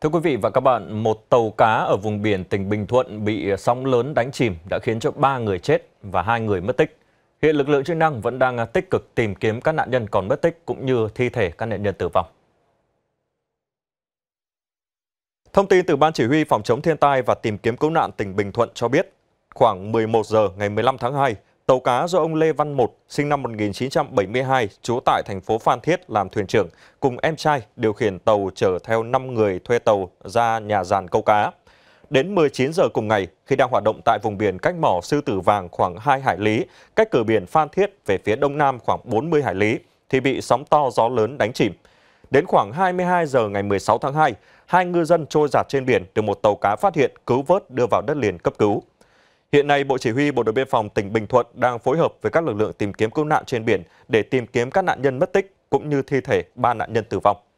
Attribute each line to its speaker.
Speaker 1: Thưa quý vị và các bạn, một tàu cá ở vùng biển tỉnh Bình Thuận bị sóng lớn đánh chìm đã khiến cho 3 người chết và 2 người mất tích. Hiện lực lượng chức năng vẫn đang tích cực tìm kiếm các nạn nhân còn mất tích cũng như thi thể các nạn nhân tử vong. Thông tin từ Ban Chỉ huy Phòng chống thiên tai và tìm kiếm cứu nạn tỉnh Bình Thuận cho biết, khoảng 11 giờ ngày 15 tháng 2, Tàu cá do ông Lê Văn Một, sinh năm 1972, trú tại thành phố Phan Thiết làm thuyền trưởng, cùng em trai điều khiển tàu chở theo 5 người thuê tàu ra nhà giàn câu cá. Đến 19 giờ cùng ngày, khi đang hoạt động tại vùng biển cách mỏ Sư Tử Vàng khoảng 2 hải lý, cách cửa biển Phan Thiết về phía đông nam khoảng 40 hải lý, thì bị sóng to gió lớn đánh chìm. Đến khoảng 22 giờ ngày 16 tháng 2, hai ngư dân trôi giạt trên biển được một tàu cá phát hiện cứu vớt đưa vào đất liền cấp cứu. Hiện nay, Bộ Chỉ huy Bộ đội Biên phòng tỉnh Bình Thuận đang phối hợp với các lực lượng tìm kiếm cứu nạn trên biển để tìm kiếm các nạn nhân mất tích cũng như thi thể ba nạn nhân tử vong.